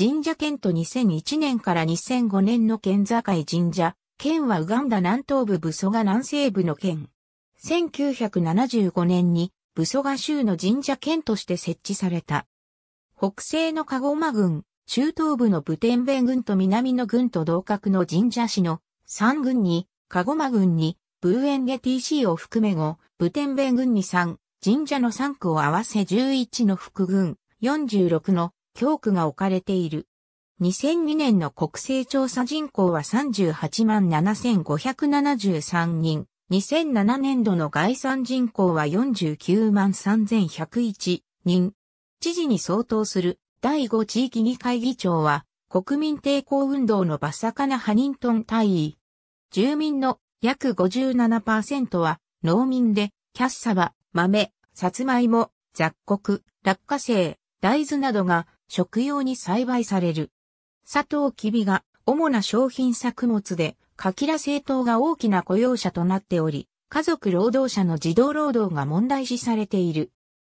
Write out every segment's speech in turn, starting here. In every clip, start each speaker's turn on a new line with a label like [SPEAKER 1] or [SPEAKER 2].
[SPEAKER 1] 神社県と2001年から2005年の県境神社。県はウガンダ南東部ブソガ南西部の県。1975年にブソガ州の神社県として設置された。北西のカゴマ郡、中東部のブテンベン郡と南の郡と同格の神社市の3郡に、カゴマ郡に、ブーエンゲ TC を含め5、ブテンベン郡に3、神社の3区を合わせ11の副郡、46の教区が置かれている。2002年の国勢調査人口は38万7573人。2007年度の概算人口は49万3101人。知事に相当する第5地域議会議長は国民抵抗運動のバサカナ・ハニントン大尉。住民の約57%は農民で、キャッサバ、豆、サツマイモ、雑穀、落花生、大豆などが食用に栽培される。サトウキビが主な商品作物で、カキラ政党が大きな雇用者となっており、家族労働者の児童労働が問題視されている。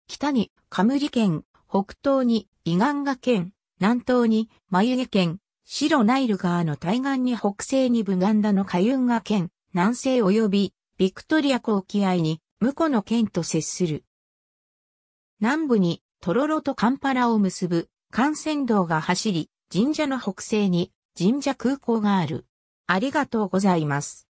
[SPEAKER 1] 北にカムリ県、北東にイガンガ県、南東に眉毛県、白ナイル川の対岸に北西にブガンダのカユンガ県、南西及びビクトリア湖沖合にムコの県と接する。南部にトロロとカンパラを結ぶ幹線道が走り、神社の北西に神社空港がある。ありがとうございます。